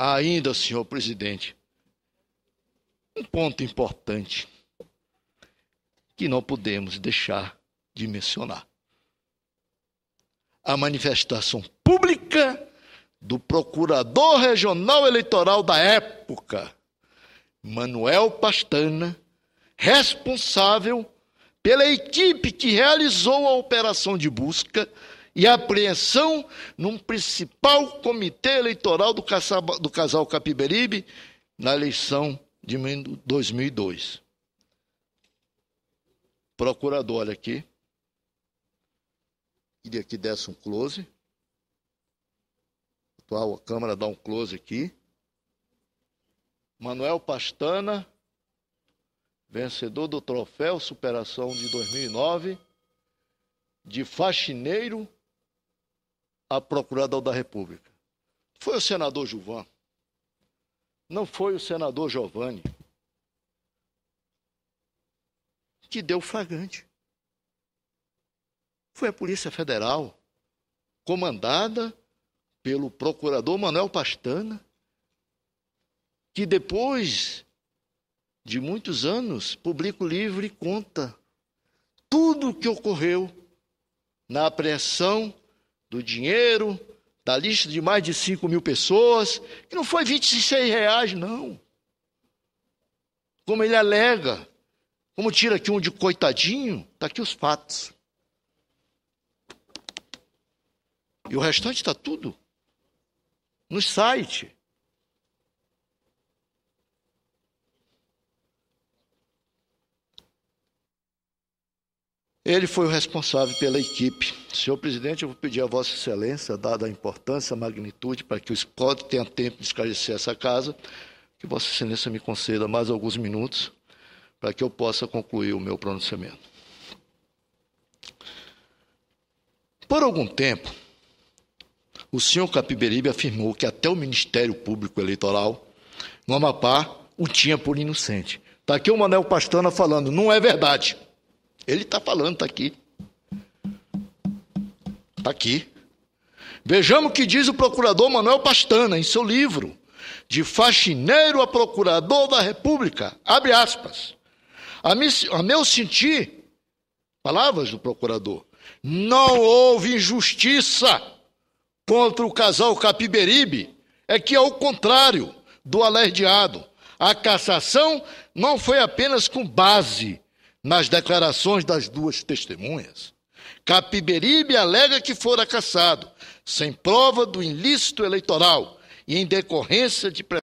ainda, senhor presidente, um ponto importante que não podemos deixar de mencionar. A manifestação pública do procurador regional eleitoral da época, Manuel Pastana, responsável pela equipe que realizou a operação de busca e apreensão num principal comitê eleitoral do, caçaba, do casal Capiberibe na eleição de 2002. Procurador, olha aqui. Queria que desse um close. Atual, a câmera dá um close aqui. Manuel Pastana, vencedor do troféu Superação de 2009, de faxineiro a Procurador da República. Foi o senador Juvan. Não foi o senador Giovanni que deu flagrante. Foi a Polícia Federal, comandada pelo procurador Manuel Pastana, que depois de muitos anos, livro Livre conta tudo o que ocorreu na apreensão do dinheiro, da lista de mais de 5 mil pessoas, que não foi 26 reais, não. Como ele alega, como tira aqui um de coitadinho, está aqui os fatos. E o restante está tudo no site. Ele foi o responsável pela equipe. Senhor presidente, eu vou pedir a Vossa Excelência, dada a importância, a magnitude, para que o SCOD tenha tempo de esclarecer essa casa, que Vossa Excelência me conceda mais alguns minutos para que eu possa concluir o meu pronunciamento. Por algum tempo, o senhor Capiberibe afirmou que até o Ministério Público Eleitoral, no Amapá, o tinha por inocente. Está aqui o Manuel Pastana falando, não é verdade. Ele está falando, está aqui. Está aqui. Vejamos o que diz o procurador Manuel Pastana em seu livro, De Faxineiro a Procurador da República. Abre aspas. A, me, a meu sentir, palavras do procurador, não houve injustiça contra o casal Capiberibe. É que, ao contrário do alerdeado, a cassação não foi apenas com base nas declarações das duas testemunhas, Capiberibe alega que fora caçado, sem prova do ilícito eleitoral e em decorrência de